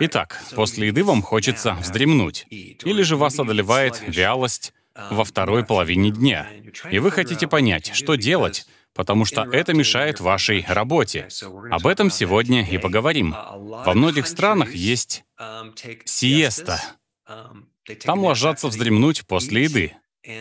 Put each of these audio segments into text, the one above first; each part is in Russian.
Итак, после еды вам хочется вздремнуть, или же вас одолевает вялость во второй половине дня, и вы хотите понять, что делать, потому что это мешает вашей работе. Об этом сегодня и поговорим. Во многих странах есть сиеста. Там ложатся вздремнуть после еды.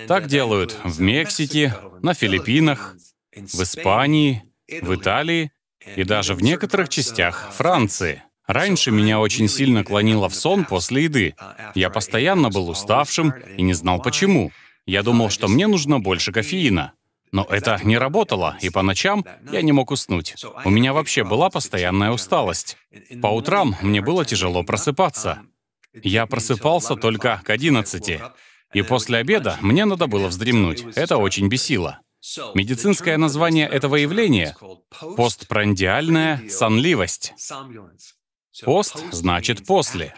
Так делают в Мексике, на Филиппинах, в Испании, в Италии и даже в некоторых частях Франции. Раньше меня очень сильно клонило в сон после еды. Я постоянно был уставшим и не знал почему. Я думал, что мне нужно больше кофеина. Но это не работало, и по ночам я не мог уснуть. У меня вообще была постоянная усталость. По утрам мне было тяжело просыпаться. Я просыпался только к 11. И после обеда мне надо было вздремнуть. Это очень бесило. Медицинское название этого явления — постпрандиальная сонливость. Пост значит «после».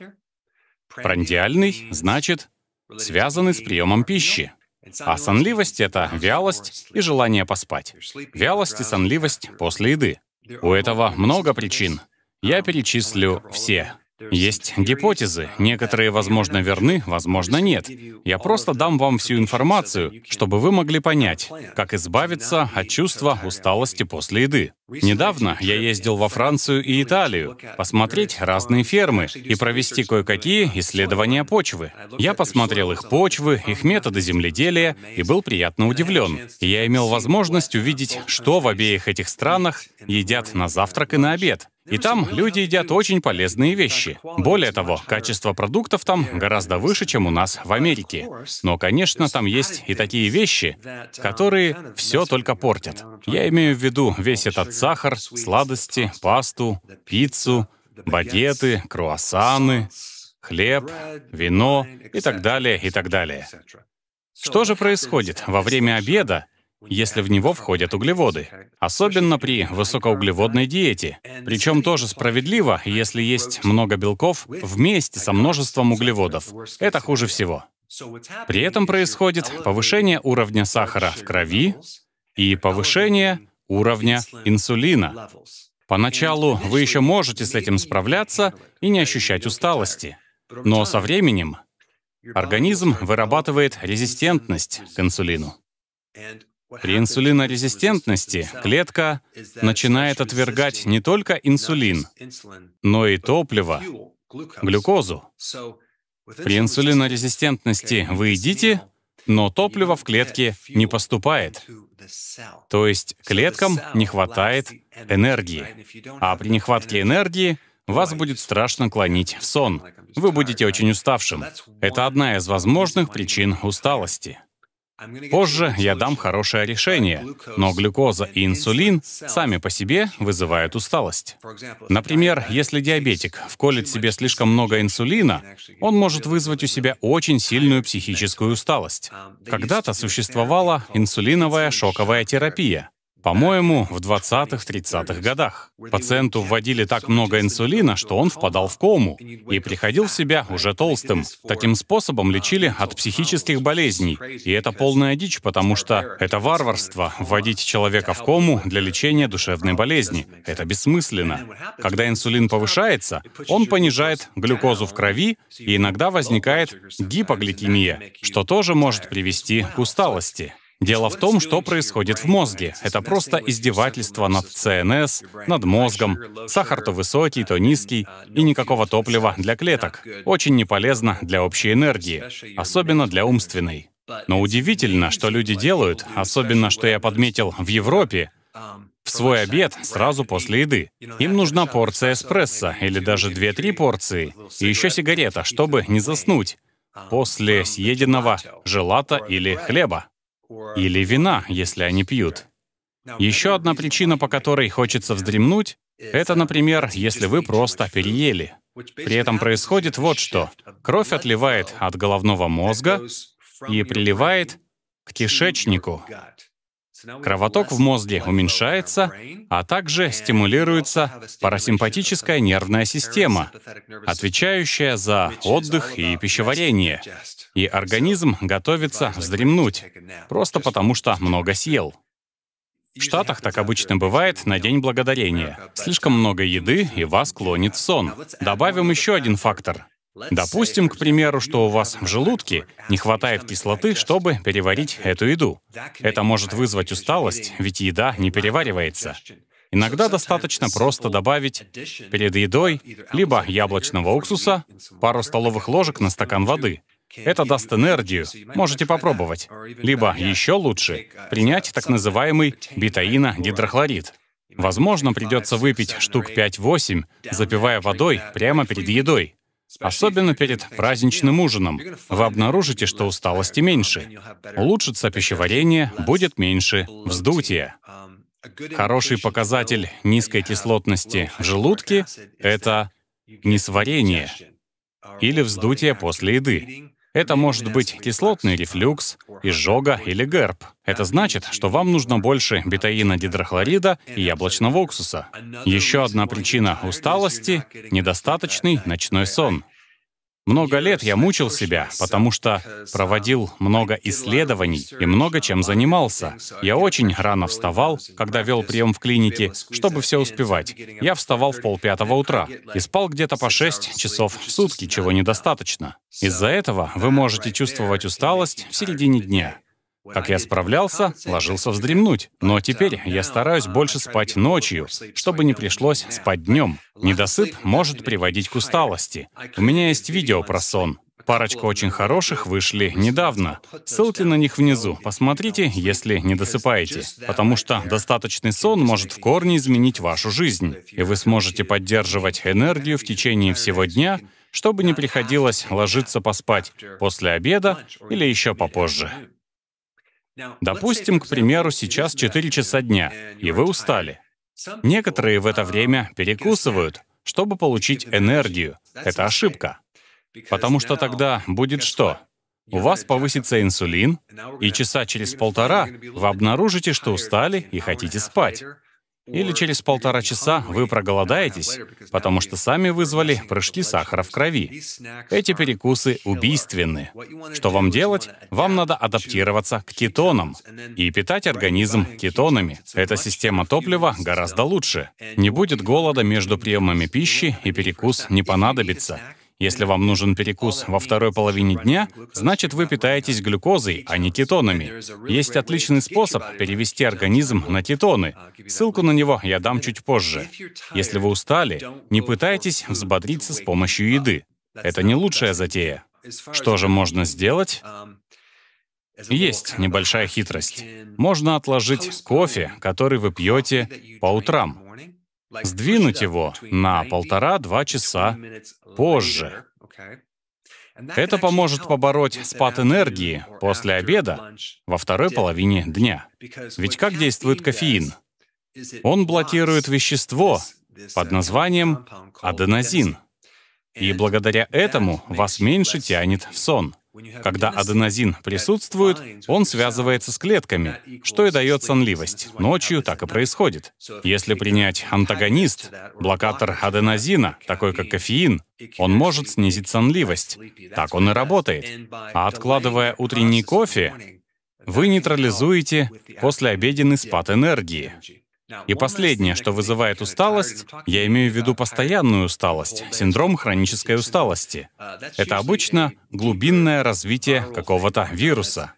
Прандиальный значит «связанный с приемом пищи». А сонливость — это вялость и желание поспать. Вялость и сонливость после еды. У этого много причин. Я um, перечислю все. Есть гипотезы. Некоторые, возможно, верны, возможно, нет. Я просто дам вам всю информацию, чтобы вы могли понять, как избавиться от чувства усталости после еды. Недавно я ездил во Францию и Италию посмотреть разные фермы и провести кое-какие исследования почвы. Я посмотрел их почвы, их методы земледелия и был приятно удивлен. я имел возможность увидеть, что в обеих этих странах едят на завтрак и на обед. И там люди едят очень полезные вещи. Более того, качество продуктов там гораздо выше, чем у нас в Америке. Но, конечно, там есть и такие вещи, которые все только портят. Я имею в виду весь этот сахар, сладости, пасту, пиццу, багеты, круассаны, хлеб, вино и так далее, и так далее. Что же происходит? Во время обеда если в него входят углеводы, особенно при высокоуглеводной диете. Причем тоже справедливо, если есть много белков вместе со множеством углеводов. Это хуже всего. При этом происходит повышение уровня сахара в крови и повышение уровня инсулина. Поначалу вы еще можете с этим справляться и не ощущать усталости, но со временем организм вырабатывает резистентность к инсулину. При инсулинорезистентности клетка начинает отвергать не только инсулин, но и топливо, глюкозу. При инсулинорезистентности вы едите, но топливо в клетке не поступает. То есть клеткам не хватает энергии. А при нехватке энергии вас будет страшно клонить в сон. Вы будете очень уставшим. Это одна из возможных причин усталости. Позже я дам хорошее решение, но глюкоза и инсулин сами по себе вызывают усталость. Например, если диабетик вколет себе слишком много инсулина, он может вызвать у себя очень сильную психическую усталость. Когда-то существовала инсулиновая шоковая терапия — по-моему, в 20-30-х годах. Пациенту вводили так много инсулина, что он впадал в кому и приходил в себя уже толстым. Таким способом лечили от психических болезней. И это полная дичь, потому что это варварство — вводить человека в кому для лечения душевной болезни. Это бессмысленно. Когда инсулин повышается, он понижает глюкозу в крови, и иногда возникает гипогликемия, что тоже может привести к усталости. Дело в том, что происходит в мозге. Это просто издевательство над ЦНС, над мозгом. Сахар то высокий, то низкий, и никакого топлива для клеток. Очень неполезно для общей энергии, особенно для умственной. Но удивительно, что люди делают, особенно что я подметил в Европе, в свой обед сразу после еды. Им нужна порция эспрессо или даже 2-3 порции, и еще сигарета, чтобы не заснуть после съеденного желата или хлеба или вина, если они пьют. Еще одна причина, по которой хочется вздремнуть, это, например, если вы просто переели. При этом происходит вот что. Кровь отливает от головного мозга и приливает к кишечнику. Кровоток в мозге уменьшается, а также стимулируется парасимпатическая нервная система, отвечающая за отдых и пищеварение. И организм готовится вздремнуть, просто потому что много съел. В Штатах так обычно бывает на День Благодарения. Слишком много еды, и вас клонит в сон. Добавим еще один фактор. Допустим, к примеру, что у вас в желудке не хватает кислоты, чтобы переварить эту еду. Это может вызвать усталость, ведь еда не переваривается. Иногда достаточно просто добавить перед едой либо яблочного уксуса, пару столовых ложек на стакан воды. Это даст энергию, можете попробовать. Либо еще лучше принять так называемый бетаина-гидрохлорид. Возможно, придется выпить штук 5-8, запивая водой прямо перед едой особенно перед праздничным ужином. Вы обнаружите, что усталости меньше. Улучшится пищеварение, будет меньше вздутия. Хороший показатель низкой кислотности в желудке — это несварение или вздутие после еды. Это может быть кислотный рефлюкс, изжога или герб. Это значит, что вам нужно больше бетаина дидрохлорида и яблочного уксуса. Еще одна причина усталости — недостаточный ночной сон. Много лет я мучил себя, потому что проводил много исследований и много чем занимался. Я очень рано вставал, когда вел прием в клинике, чтобы все успевать. Я вставал в полпятого утра и спал где-то по 6 часов в сутки, чего недостаточно. Из-за этого вы можете чувствовать усталость в середине дня. Как я справлялся, ложился вздремнуть. Но теперь я стараюсь больше спать ночью, чтобы не пришлось спать днем. Недосып может приводить к усталости. У меня есть видео про сон. Парочка очень хороших вышли недавно. Ссылки на них внизу. Посмотрите, если не досыпаете. Потому что достаточный сон может в корне изменить вашу жизнь. И вы сможете поддерживать энергию в течение всего дня, чтобы не приходилось ложиться поспать после обеда или еще попозже. Допустим, к примеру, сейчас 4 часа дня, и вы устали. Некоторые в это uh, время uh, перекусывают, чтобы получить энергию. Это ошибка. Потому что тогда будет что? У вас повысится инсулин, и часа через полтора вы обнаружите, что устали и хотите спать. Или через полтора часа вы проголодаетесь, потому что сами вызвали прыжки сахара в крови. Эти перекусы убийственны. Что вам делать? Вам надо адаптироваться к кетонам и питать организм кетонами. Эта система топлива гораздо лучше. Не будет голода между приемами пищи, и перекус не понадобится. Если вам нужен перекус во второй половине дня, значит вы питаетесь глюкозой, а не кетонами. Есть отличный способ перевести организм на кетоны. Ссылку на него я дам чуть позже. Если вы устали, не пытайтесь взбодриться с помощью еды. Это не лучшая затея. Что же можно сделать? Есть небольшая хитрость. Можно отложить кофе, который вы пьете по утрам сдвинуть его на полтора-два часа позже. Это поможет побороть спад энергии после обеда во второй половине дня. Ведь как действует кофеин? Он блокирует вещество под названием аденозин. И благодаря этому вас меньше тянет в сон. Когда аденозин присутствует, он связывается с клетками, что и дает сонливость. Ночью так и происходит. Если принять антагонист, блокатор аденозина, такой как кофеин, он может снизить сонливость. Так он и работает. А откладывая утренний кофе, вы нейтрализуете послеобеденный спад энергии. И последнее, что вызывает усталость, я имею в виду постоянную усталость, синдром хронической усталости. Это обычно глубинное развитие какого-то вируса.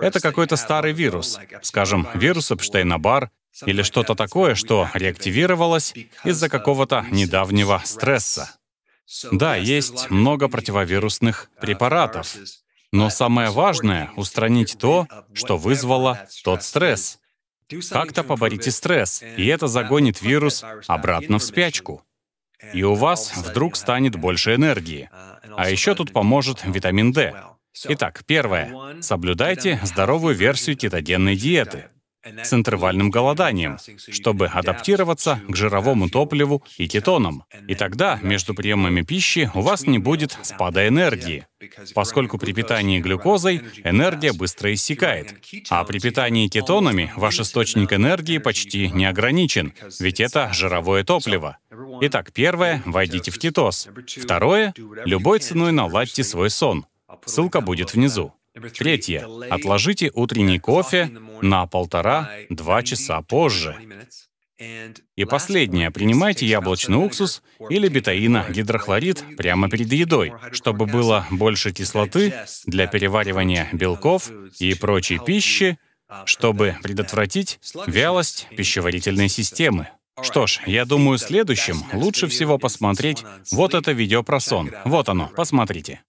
Это какой-то старый вирус, скажем, вирус Эпштейна-Бар или что-то такое, что реактивировалось из-за какого-то недавнего стресса. Да, есть много противовирусных препаратов, но самое важное — устранить то, что вызвало тот стресс — как-то поборите стресс, и это загонит вирус обратно в спячку. И у вас вдруг станет больше энергии. А еще тут поможет витамин D. Итак, первое. Соблюдайте здоровую версию кетогенной диеты с интервальным голоданием, чтобы адаптироваться к жировому топливу и кетонам. И тогда между приемами пищи у вас не будет спада энергии, поскольку при питании глюкозой энергия быстро иссякает, а при питании кетонами ваш источник энергии почти не ограничен, ведь это жировое топливо. Итак, первое — войдите в кетоз. Второе — любой ценой наладьте свой сон. Ссылка будет внизу. Третье. Отложите утренний кофе на полтора-два часа позже. И последнее. Принимайте яблочный уксус или бетаина гидрохлорид прямо перед едой, чтобы было больше кислоты для переваривания белков и прочей пищи, чтобы предотвратить вялость пищеварительной системы. Что ж, я думаю, следующим лучше всего посмотреть вот это видео про сон. Вот оно, посмотрите.